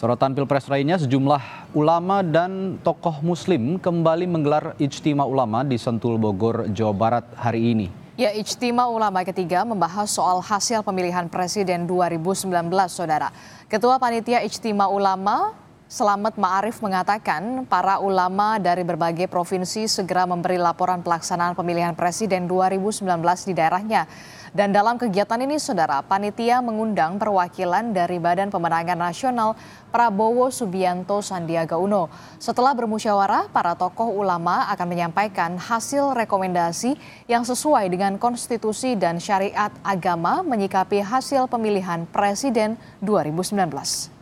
Sorotan Pilpres lainnya sejumlah ulama dan tokoh muslim kembali menggelar ijtima ulama di Sentul Bogor, Jawa Barat hari ini. Ya, ijtima ulama ketiga membahas soal hasil pemilihan presiden 2019, Saudara. Ketua Panitia Ijtima Ulama Selamat Ma'arif mengatakan para ulama dari berbagai provinsi segera memberi laporan pelaksanaan pemilihan presiden 2019 di daerahnya. Dan dalam kegiatan ini, saudara, panitia mengundang perwakilan dari Badan Pemenangan Nasional Prabowo Subianto Sandiaga Uno. Setelah bermusyawarah, para tokoh ulama akan menyampaikan hasil rekomendasi yang sesuai dengan konstitusi dan syariat agama menyikapi hasil pemilihan presiden 2019.